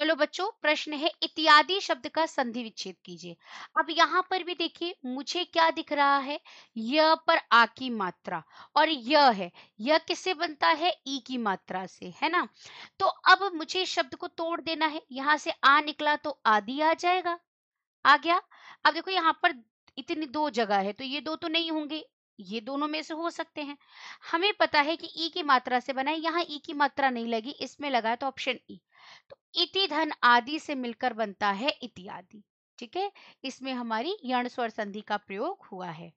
चलो बच्चों प्रश्न है इत्यादि शब्द का संधि विच्छेद कीजिए अब यहाँ पर भी देखिए मुझे क्या दिख रहा है य पर आ की मात्रा और य है य किससे बनता है ई की मात्रा से है ना तो अब मुझे शब्द को तोड़ देना है यहाँ से आ निकला तो आदि आ जाएगा आ गया अब देखो यहाँ पर इतनी दो जगह है तो ये दो तो नहीं होंगे ये दोनों में से हो सकते हैं हमें पता है कि ई की मात्रा से बना है यहाँ ई की मात्रा नहीं लगी इसमें लगा है तो ऑप्शन ई तो इति धन आदि से मिलकर बनता है इति आदि ठीक है इसमें हमारी यण स्वर संधि का प्रयोग हुआ है